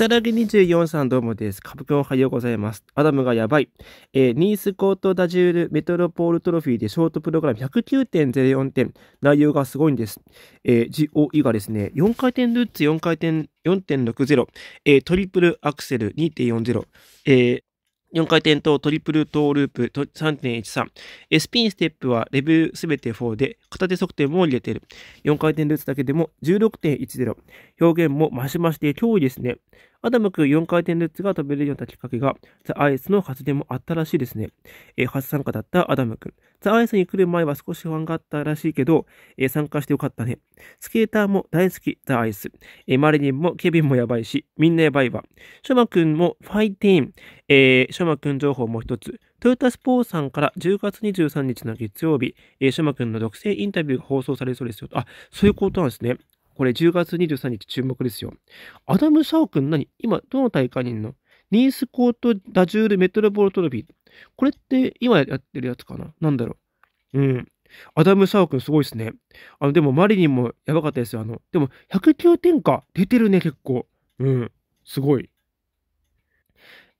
草薙24さんどうもです。株価おはようございます。アダムがやばい。えー、ニースコートダジュールメトロポールトロフィーでショートプログラム109.04点。内容がすごいんです。えー、GOE がですね、4回転ルッツ4回転4.60、えー、トリプルアクセル2.40、えー、4回転とトリプルトーループ3.13。スピンステップはレベルすべて4で、片手側転も入れている。4回転ルーツだけでも16.10。表現も増しまして脅威ですね。アダムくん4回転ルッツが飛べるようになったきっかけが、ザ・アイスの発電もあったらしいですね。えー、初参加だったアダムくん。ザ・アイスに来る前は少し不安があったらしいけど、えー、参加してよかったね。スケーターも大好き、ザ・アイス。えー、マリリンもケビンもやばいし、みんなやばいわ。ショマくんもファイティーン。えー、ショマくん情報も一つ。トヨタスポーさんから10月23日の月曜日、えー、シャマ君の独占インタビューが放送されそうですよ。あ、そういうことなんですね。これ10月23日注目ですよ。アダム・シャオ君何今、どの大会にいるのニースコート・ダジュール・メトロボルトロビー。これって今やってるやつかななんだろう。うん。アダム・シャオ君すごいですね。あの、でもマリリンもやばかったですよ。あの、でも109点か。出てるね、結構。うん。すごい。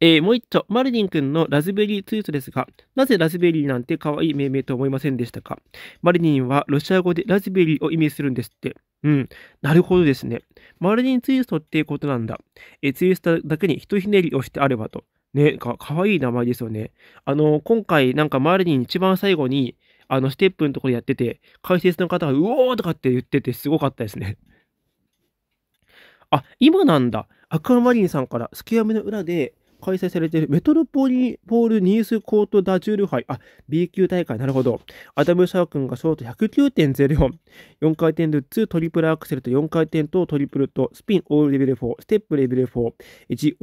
えー、もう一丁、マルディン君のラズベリーツイートですが、なぜラズベリーなんて可愛い命名と思いませんでしたかマルディンはロシア語でラズベリーを意味するんですって。うん。なるほどですね。マルディンツイストっていうことなんだ。えー、ツイストだけにひひねりをしてあればと。ね、か、可わいい名前ですよね。あの、今回なんかマルディン一番最後に、あの、ステップのところやってて、解説の方が、うおーとかって言ってて、すごかったですね。あ、今なんだ。アクアマリンさんから、スケア目の裏で、開催されているメトロポリポールニースコートダジュール杯。あ、B 級大会。なるほど。アダム・シャー君がショート109.04。4回転ルッツ、トリプルアクセルと4回転とトリプルと、スピンオールレベル4、ステップレベル4、GOE、ジ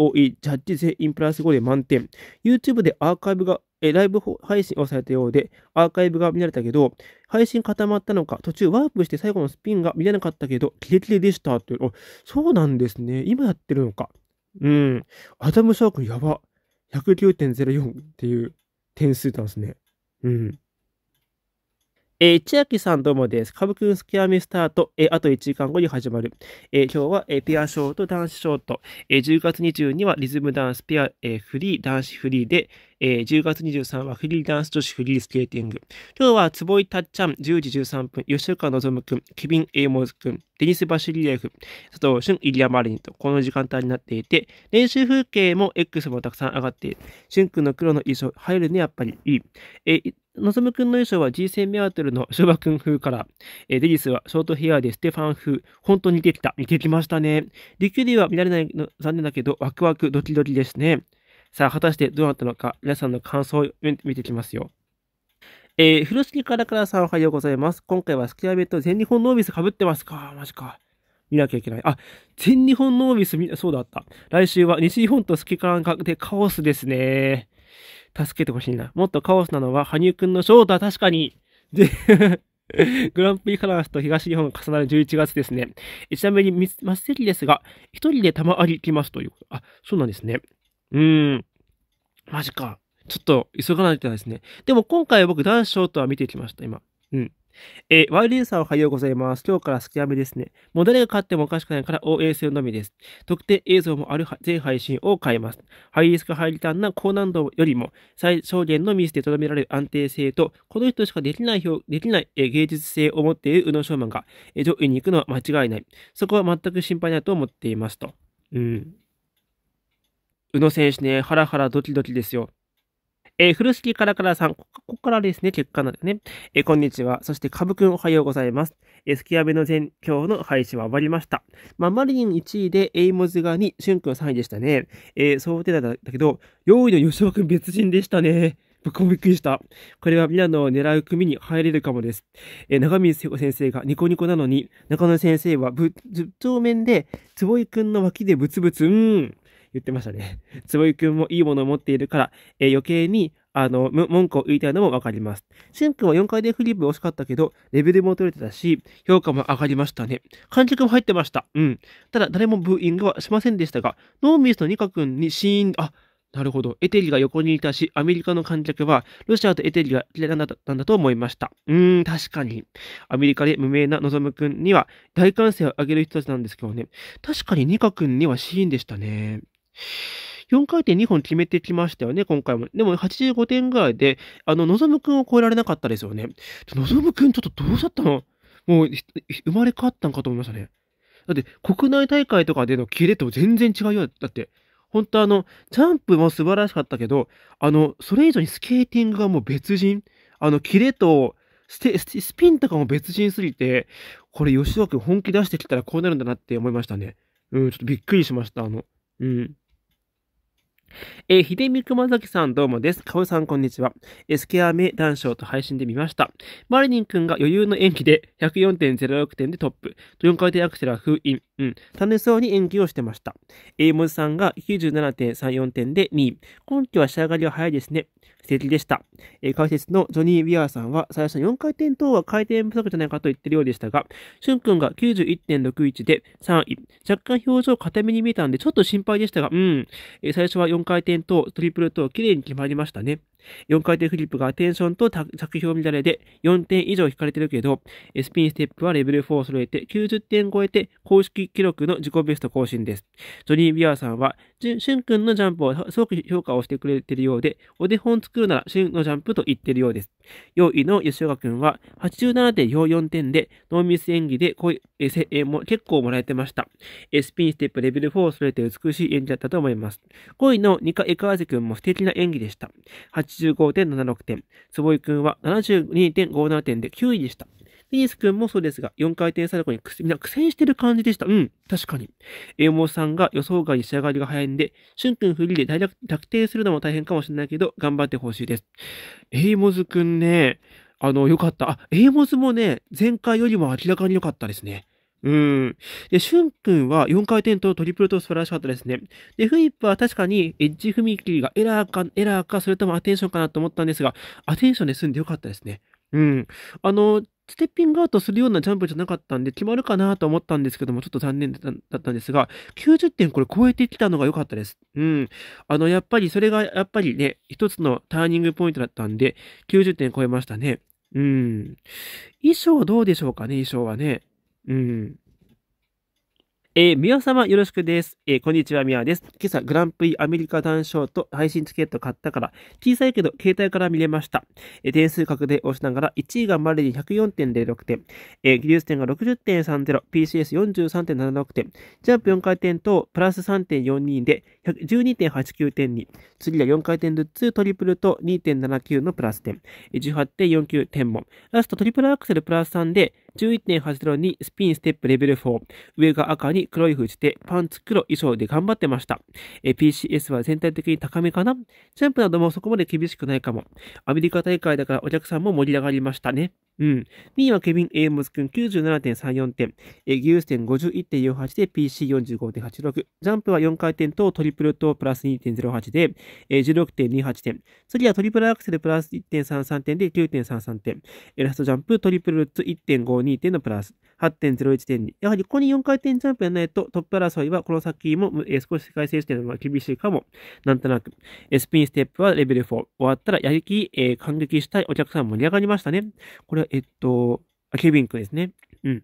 ャッジ全員プラス5で満点。YouTube でアーカイブがえライブ配信をされたようで、アーカイブが見られたけど、配信固まったのか、途中ワープして最後のスピンが見れなかったけど、キレキレでしたという。そうなんですね。今やってるのか。うん。アダム・シャークやば。109.04っていう点数なんですね。うん。えー、千秋さんどうもです。歌舞くんスキャミスタート、えー、あと1時間後に始まる。えー、今日は、えー、ペアショート、男子ショート、えー、10月22はリズムダンス、ペア、えー、フリー、男子フリーで、えー、10月23はフリーダンス女子フリースケーティング。今日は坪井たっちゃん、10時13分、吉岡望くん、ケビン・エイモズくん、デニス・バシリエフ、佐藤俊、イリア・マリンと、この時間帯になっていて、練習風景も X もたくさん上がっている。俊くんの黒の衣装、入るね、やっぱりいい。えーのむくんの衣装は G 戦メアトルのショバくん風から、えー、デニスはショートヘアでステファン風。本当に似てきた。似てきましたね。リキュリーは見られないの残念だけど、ワクワクドキドキですね。さあ、果たしてどうなったのか、皆さんの感想を見ていきますよ。えー、風呂敷からからさんおはようございます。今回はスキャベット全日本ノービス被ってますかマジか。見なきゃいけない。あ、全日本ノービス見、そうだった。来週は西日本とスキカランがでカオスですね。助けてほしいな。もっとカオスなのは羽生くんのショーだ、確かに。で グランプリカラスと東日本が重なる11月ですね。ちなみに、真っ先ですが、一人で玉あり行きますということ。あ、そうなんですね。うーん。マジか。ちょっと急がないとですね。でも今回は僕男子ショートは見てきました、今。うん。えー、ワイリンさんおはようございます。今日から好きやめですね。もう誰が勝ってもおかしくないから応援するのみです。特定映像もある全配信を変えます。ハイリスクハイリターンな高難度よりも最小限のミスでとどめられる安定性と、この人しかできないできない、えー、芸術性を持っている宇野昌磨が、えー、上位に行くのは間違いない。そこは全く心配ないと思っていますと。うん。宇野選手ね、ハラハラドキドキですよ。えー、古式からからさん、ここからですね、結果なんでね。えー、こんにちは。そして、ぶくんおはようございます。えー、スキアベの全今日の配信は終わりました。まあ、マリリン1位で、エイモズが2、シュンくん3位でしたね。えー、う定だったけど、4位の吉尾くん別人でしたね。僕もびっくりした。これはミラノを狙う組に入れるかもです。えー、長水聖子先生がニコニコなのに、中野先生はぶ、頭面で、坪井くんの脇でブツブツ、うん。言ってましたね。つぼゆくんもいいものを持っているから、えー、余計に、あの、文句を言いたいのもわかります。シンくんは4回でフリップ惜しかったけど、レベルも取れてたし、評価も上がりましたね。観客も入ってました。うん。ただ、誰もブーイングはしませんでしたが、ノーミスのニカ君にシーン、あ、なるほど。エテリが横にいたし、アメリカの観客は、ロシアとエテリが嫌なんだなんだと思いました。うーん、確かに。アメリカで無名なのぞむくんには、大歓声を上げる人たちなんですけどね。確かにニカくんにはシーンでしたね。4回転2本決めてきましたよね、今回も。でも85点ぐらいで、あの、望むくんを超えられなかったですよね。望むくんちょっとどうしちゃったのもう、生まれ変わったんかと思いましたね。だって、国内大会とかでのキレと全然違うよ。だって、本当あの、ジャンプも素晴らしかったけど、あの、それ以上にスケーティングがもう別人。あの、キレとステ、スピンとかも別人すぎて、これ吉岡君本気出してきたらこうなるんだなって思いましたね。うん、ちょっとびっくりしました、あの。うん。えー、秀美熊崎さんどうもです。かおさんこんにちは。えスケア名談笑と配信で見ました。マリニンくんが余裕の演技で104.06点でトップ。4回転アクセルは封印。うん。楽しそうに演技をしてました。えー、もずさんが97.34点で2位。今季は仕上がりは早いですね。的でした。えー、解説のジョニー・ウィアーさんは、最初の4回転等は回転不足じゃないかと言ってるようでしたが、シュン君が91.61で3位。若干表情固めに見えたんで、ちょっと心配でしたが、うん。えー、最初は4回転等、トリプル等、綺麗に決まりましたね。4回転フリップがテンションと着氷乱れで4点以上引かれてるけど、スピンステップはレベル4を揃えて90点超えて公式記録の自己ベスト更新です。ジョニー・ビアーさんは、シュン君のジャンプをすごく評価をしてくれてるようで、お手本作るならシュンのジャンプと言ってるようです。4位の吉岡君は87.44点で、ノーミス演技でも結構もらえてました。スピンステップレベル4を揃えて美しい演技だったと思います。5位のニカ・エカーゼ君も素敵な演技でした。85.76点、坪井くんは72.57点で9位でした。デニス君もそうですが、4回転サルコにみんな苦戦してる感じでした。うん、確かに。エモさんが予想外に仕上がりが早いんで、シュン君フリーで大逆転するのも大変かもしれないけど、頑張ってほしいです。エイモズ君ね、あの、よかった。あ、エイモズもね、前回よりも明らかに良かったですね。うん。で、シュン君は4回転とトリプルと素晴らしかったですね。で、フリップは確かにエッジ踏み切りがエラーか、エラーか、それともアテンションかなと思ったんですが、アテンションで済んでよかったですね。うん。あの、ステッピングアウトするようなジャンプじゃなかったんで、決まるかなと思ったんですけども、ちょっと残念だったんですが、90点これ超えてきたのが良かったです。うん。あの、やっぱりそれが、やっぱりね、一つのターニングポイントだったんで、90点超えましたね。うん。衣装どうでしょうかね、衣装はね。うん。えー、み様よろしくです。えー、こんにちは、みやです。今朝、グランプリアメリカ男ーと配信チケット買ったから、小さいけど携帯から見れました。えー、点数確定をしながら、1位がマレリン104.06点、えー、技術点が60.30、PCS43.76 点、ジャンプ4回転とプラス3.42で、12.89点に、次は4回転ルッツトリプルと2.79のプラス点、18.49点も、ラストトリプルアクセルプラス3で、11.80にスピンステップレベル4、上が赤に黒いじて、パンツ黒衣装で頑張ってました。え PCS は全体的に高めかなジャンプなどもそこまで厳しくないかも。アメリカ大会だからお客さんも盛り上がりましたね。うん。2位はケビン・エイムズ君97.34点。えギウス点51.48で PC45.86。ジャンプは4回転とトリプルとプラス2.08で、え16.28点。次はトリプルアクセルプラス1.33点で9.33点。ラストジャンプトリプルルッツ1.52 2点のプラス。8.01点に。やはりここに4回転ジャンプやらないとトップ争いはこの先も、えー、少し世界選手権のが厳しいかも。なんとなく。えスピンステップはレベル4。終わったらやりき、えー、感激したいお客さん盛り上がりましたね。これは、えっと、ケビン君ですね。うん。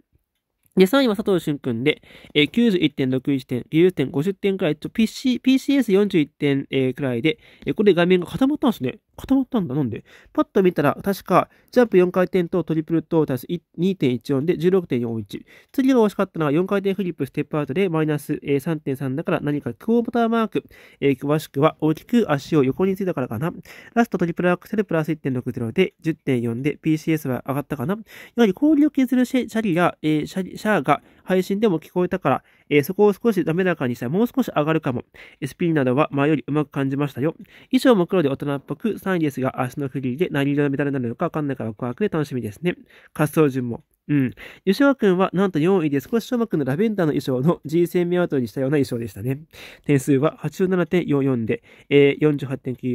で、3位は佐藤俊君で、えー、91.61点、技術点50点くらいと、PC、PCS41 点、えー、くらいで、えー、これで画面が固まったんですね。固まったんだ。なんでパッと見たら、確か、ジャンプ4回転とトリプルと足す2.14で16.41。次が惜しかったのは4回転フリップステップアウトでマイナス3.3だから何かクォーボターマーク。えー、詳しくは大きく足を横についたからかな。ラストトリプルアクセルプラス1.60で10.4で PCS は上がったかな。やはり氷を削るシャリや、えー、シャリシャーが配信でも聞こえたから、えー、そこを少し滑らかにしたらもう少し上がるかも。SP などは前よりうまく感じましたよ。衣装も黒で大人っぽく3位ですが、足のフリーで何色のメダルになるのかわかんないからワクワクで楽しみですね。滑走順も。うん。吉岡んはなんと4位で少し小幕のラベンダーの衣装の G 戦目後にしたような衣装でしたね。点数は87.44で、えー、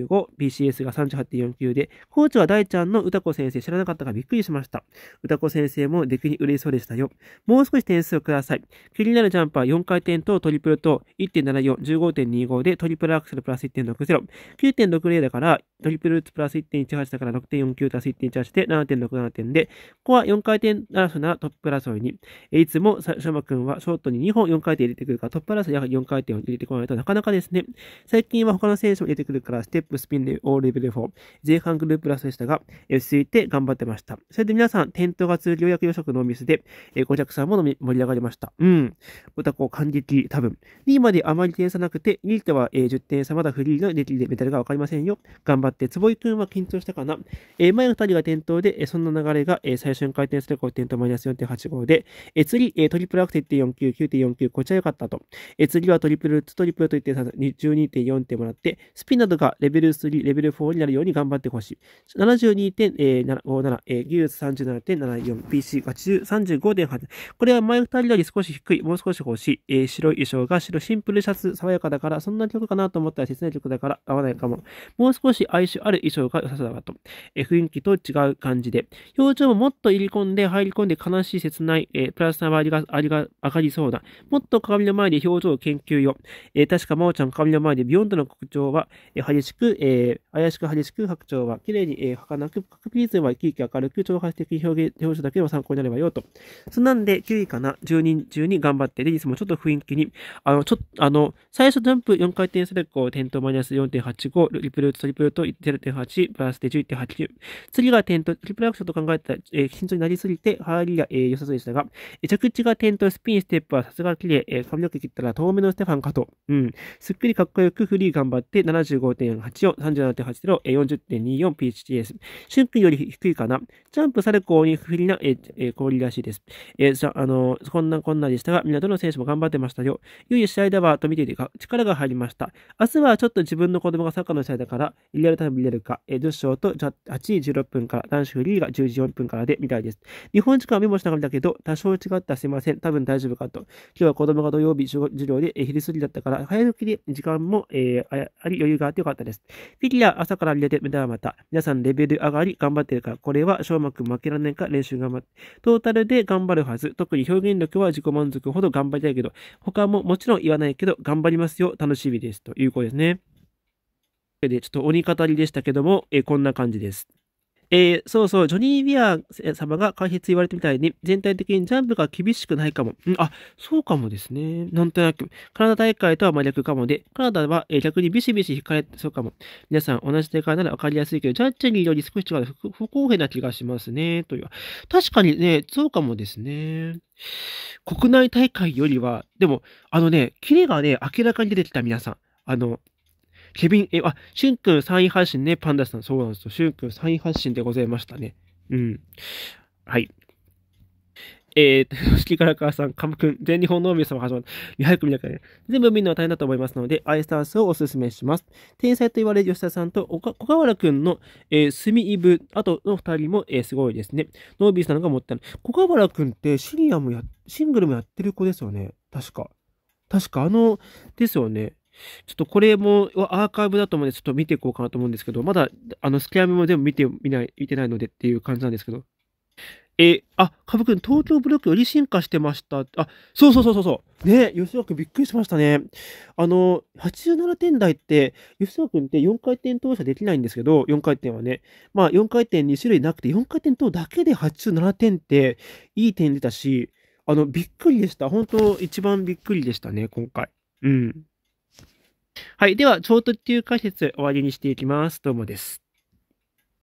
48.95、BCS が38.49で、コーチは大ちゃんの歌子先生知らなかったかびっくりしました。歌子先生も出来に嬉しそうでしたよ。もう少し点数をください。気になるジャンパー4回転とトリプルと1.74、15.25でトリプルアクセルプラス1.60、9.60だからトリプルプラス1.18だから6.49プラス1.18で7.67点で、ここは4回転、争いなトップ争いに。いつも、しょま君はショートに2本4回転入れてくるから、トップ争いやはり4回転を入れてこないとなかなかですね。最近は他の選手も入れてくるから、ステップ、スピンでオーレベル4。前半グループラスでしたが、落ち着いて頑張ってました。それで皆さん、点灯が通じよ予測のミスで、え5客さんも盛り上がりました。うん。オタコ感激、多分。2位まであまり点差なくて、2位とは10点差まだフリーの出来でメダルがわかりませんよ。頑張って、坪井君は緊張したかな。え前2人が点灯で、えそんな流れがえ最初に回転するこう転1%マイナス4.85で、え次、えトリプルアクセル1.49、9.49、こちら良かったと。え次はトリプル、トリプルと1.3、12.4点もらって、スピンなどがレベル3、レベル4になるように頑張ってほしい。72.57、えー、技術37.74、PC が35.8。これは前2人より少し低い、もう少し欲しい。えー、白い衣装が白、シンプルシャツ、爽やかだから、そんな曲かなと思ったら切ない曲だから合わないかも。もう少し哀愁ある衣装が良さそうだなと。えー、雰囲気と違う感じで。表情ももっと入り込んで入り喜んで悲しい切ない、えー、プラスなありが、ありが、上がりそうだ。もっと鏡の前で表情を研究よ。えー、確か、真央ちゃん鏡の前でビヨンドの拡張は、えー、激しく、えー、怪しく激しく拡張は、綺麗に、えー、儚く、各ピーズは生き生き明るく、挑発的表現、表情だけでも参考になればよと。そんなんで、9位かな、10人中に頑張って、レディスもちょっと雰囲気に、あの、ちょっと、あの、最初ジャンプ4回転スレッを転倒マイナス4.85、リプルート、トリプルート0.8、プラスで11.89。次が転倒、トリプルアクションと考えたら、えー、慎になりすぎて、入りが、えー、良さそうでしたが、着地が点とスピン、ステップはさすが綺麗、えー、髪の毛切ったら遠目のステファンかと。うん。すっくりかっこよくフリー頑張って75.84、37.80、えー、40.24、PHTS。シュン君より低いかな。ジャンプされこうに不利な、えー、えー、氷らしいです。えー、じあのー、こんなこんなでしたが、みんなどの選手も頑張ってましたよ。いよいよ試合だわ、と見ていてが、力が入りました。明日はちょっと自分の子供がサッカーの試合だから、リアルタイム見れるか、えー、女子賞と8時16分から、男子フリーが10時4分からで、みたいです。日本時間はメモしたらだけど、多少違ったすいません。多分大丈夫かと。今日は子供が土曜日授業で昼過ぎだったから、早起きで時間も、えー、あり余裕があってよかったです。フィギュア朝から入れて無駄はまた。皆さんレベル上がり頑張ってるから、これは翔馬くん負けられないか練習頑張って。トータルで頑張るはず。特に表現力は自己満足ほど頑張りたいけど、他ももちろん言わないけど、頑張りますよ。楽しみです。ということですね。で、ちょっと鬼語りでしたけども、えー、こんな感じです。えー、そうそう、ジョニー・ビア様が解説言われてみたいに、全体的にジャンプが厳しくないかも。うん、あ、そうかもですね。なんとなく、カナダ大会とは真逆かもで、カナダは、えー、逆にビシビシ引かれてそうかも。皆さん、同じ大会ならわかりやすいけど、ジャッジにより少し違う不公平な気がしますね、という。確かにね、そうかもですね。国内大会よりは、でも、あのね、キレがね、明らかに出てきた皆さん。あの、ケビン、え、あ、シュンくん3位配信ね、パンダさん。そうなんですよ。シュンくん3位配信でございましたね。うん。はい。えー、四季から川さん、カムくん、全日本の皆様始まる。早く見なきゃね。全部見るのは大変だと思いますので、アイスタンスをおすすめします。天才と言われる吉田さんと小川原くんの、えー、スミイブ、あとの二人も、えー、すごいですね。ノービーさんが持ってる。小川原くんってシニアもや、シングルもやってる子ですよね。確か。確か、あの、ですよね。ちょっとこれもアーカイブだと思うんで、ちょっと見ていこうかなと思うんですけど、まだ、あの、スキャミも全部見て、見ない、見てないのでっていう感じなんですけど。えあ、かぶくん、東京ブロックより進化してました。あ、そうそうそうそうそう。ね吉川くんびっくりしましたね。あの、87点台って、吉川くんって4回転投射できないんですけど、4回転はね。まあ、4回転2種類なくて、4回転投だけで87点って、いい点出たし、あの、びっくりでした。本当一番びっくりでしたね、今回。うん。はい。では、超特急解説終わりにしていきます。どうもです。